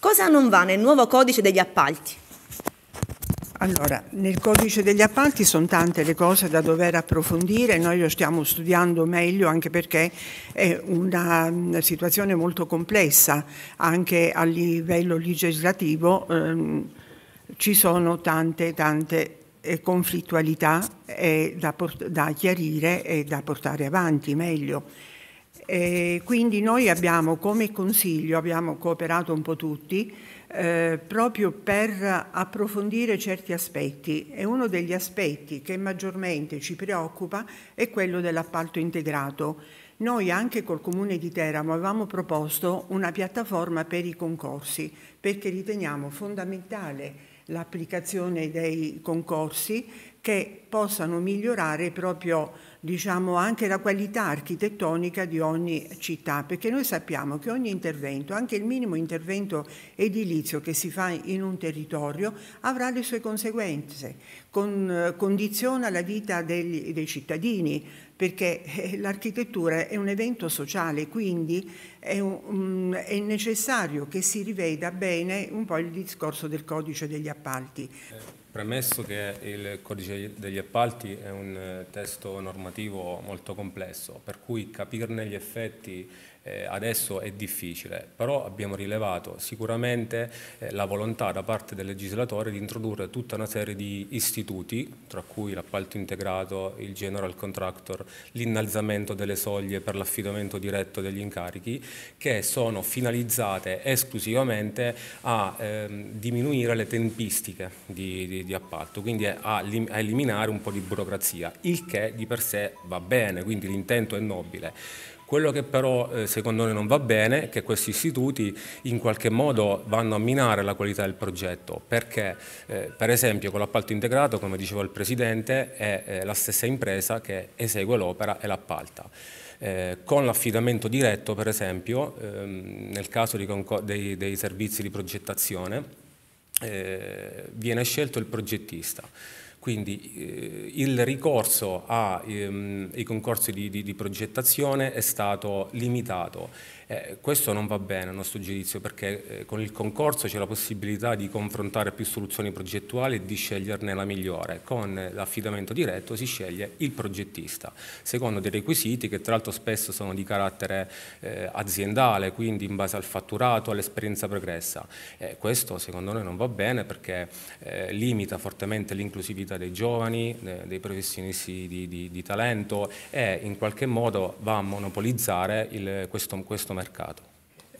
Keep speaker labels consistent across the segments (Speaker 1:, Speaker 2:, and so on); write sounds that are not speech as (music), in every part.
Speaker 1: Cosa non va nel nuovo codice degli appalti?
Speaker 2: Allora, nel codice degli appalti sono tante le cose da dover approfondire, noi lo stiamo studiando meglio anche perché è una mm, situazione molto complessa, anche a livello legislativo ehm, ci sono tante, tante eh, conflittualità eh, da, da chiarire e da portare avanti meglio. E eh, quindi noi abbiamo come Consiglio, abbiamo cooperato un po' tutti, eh, proprio per approfondire certi aspetti e uno degli aspetti che maggiormente ci preoccupa è quello dell'appalto integrato. Noi anche col Comune di Teramo avevamo proposto una piattaforma per i concorsi perché riteniamo fondamentale l'applicazione dei concorsi che possano migliorare proprio diciamo, anche la qualità architettonica di ogni città, perché noi sappiamo che ogni intervento, anche il minimo intervento edilizio che si fa in un territorio, avrà le sue conseguenze, con, condiziona la vita degli, dei cittadini, perché eh, l'architettura è un evento sociale, quindi è, un, è necessario che si riveda bene bene un po' il discorso del codice degli appalti. Eh,
Speaker 3: premesso che il codice degli appalti è un eh, testo normativo molto complesso, per cui capirne gli effetti eh, adesso è difficile, però abbiamo rilevato sicuramente eh, la volontà da parte del legislatore di introdurre tutta una serie di istituti, tra cui l'appalto integrato, il general contractor, l'innalzamento delle soglie per l'affidamento diretto degli incarichi, che sono finalizzate esclusivamente a ehm, diminuire le tempistiche di, di, di appalto, quindi a, a eliminare un po' di burocrazia, il che di per sé va bene, quindi l'intento è nobile. Quello che però eh, secondo noi non va bene è che questi istituti in qualche modo vanno a minare la qualità del progetto perché eh, per esempio con l'appalto integrato come diceva il Presidente è eh, la stessa impresa che esegue l'opera e l'appalta. Eh, con l'affidamento diretto per esempio ehm, nel caso dei, dei, servizi di progettazione viene scelto il progettista quindi eh, il ricorso ai ehm, concorsi di, di, di progettazione è stato limitato. Eh, questo non va bene a nostro giudizio perché eh, con il concorso c'è la possibilità di confrontare più soluzioni progettuali e di sceglierne la migliore. Con l'affidamento diretto si sceglie il progettista, secondo dei requisiti che tra l'altro spesso sono di carattere eh, aziendale, quindi in base al fatturato, all'esperienza pregressa. Eh, questo secondo noi non va bene perché eh, limita fortemente l'inclusività vita dei giovani, dei professionisti di, di, di talento e in qualche modo va a monopolizzare il, questo, questo mercato.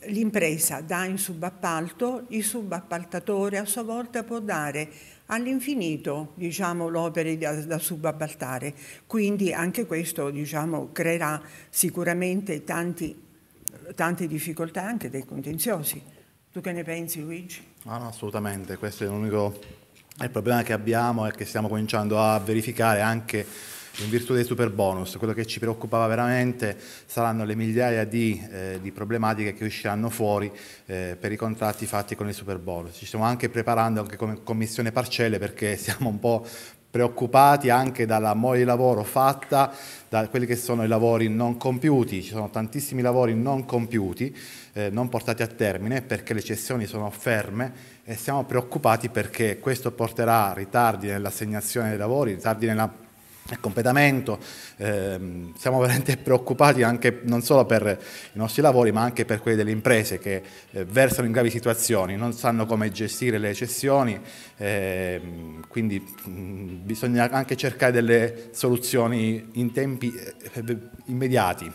Speaker 2: L'impresa dà in subappalto, il subappaltatore a sua volta può dare all'infinito diciamo, l'opere da, da, subappaltare, quindi anche questo diciamo, creerà sicuramente tanti, tante difficoltà anche dei contenziosi. Tu che ne pensi Luigi?
Speaker 1: Ah, no, assolutamente, questo è l'unico il problema che abbiamo è che stiamo cominciando a verificare anche in virtù dei super bonus, quello che ci preoccupava veramente saranno le migliaia di, eh, di problematiche che usciranno fuori eh, per i contratti fatti con i super bonus. Ci stiamo anche preparando anche come commissione parcelle perché (laughs) siamo un po' preoccupati anche dalla mole di lavoro fatta, da quelli che sono i lavori non compiuti, ci sono tantissimi lavori non compiuti, eh, non portati a termine perché le cessioni sono ferme e siamo preoccupati perché questo porterà ritardi nell'assegnazione dei lavori, ritardi nella e completamento. Eh, siamo veramente (laughs) preoccupati anche, non solo per i nostri lavori ma anche per quelli delle imprese che eh, versano in gravi situazioni, non sanno come gestire le cessioni, eh, quindi mh, mm, bisogna anche cercare delle soluzioni in tempi eh, immediati.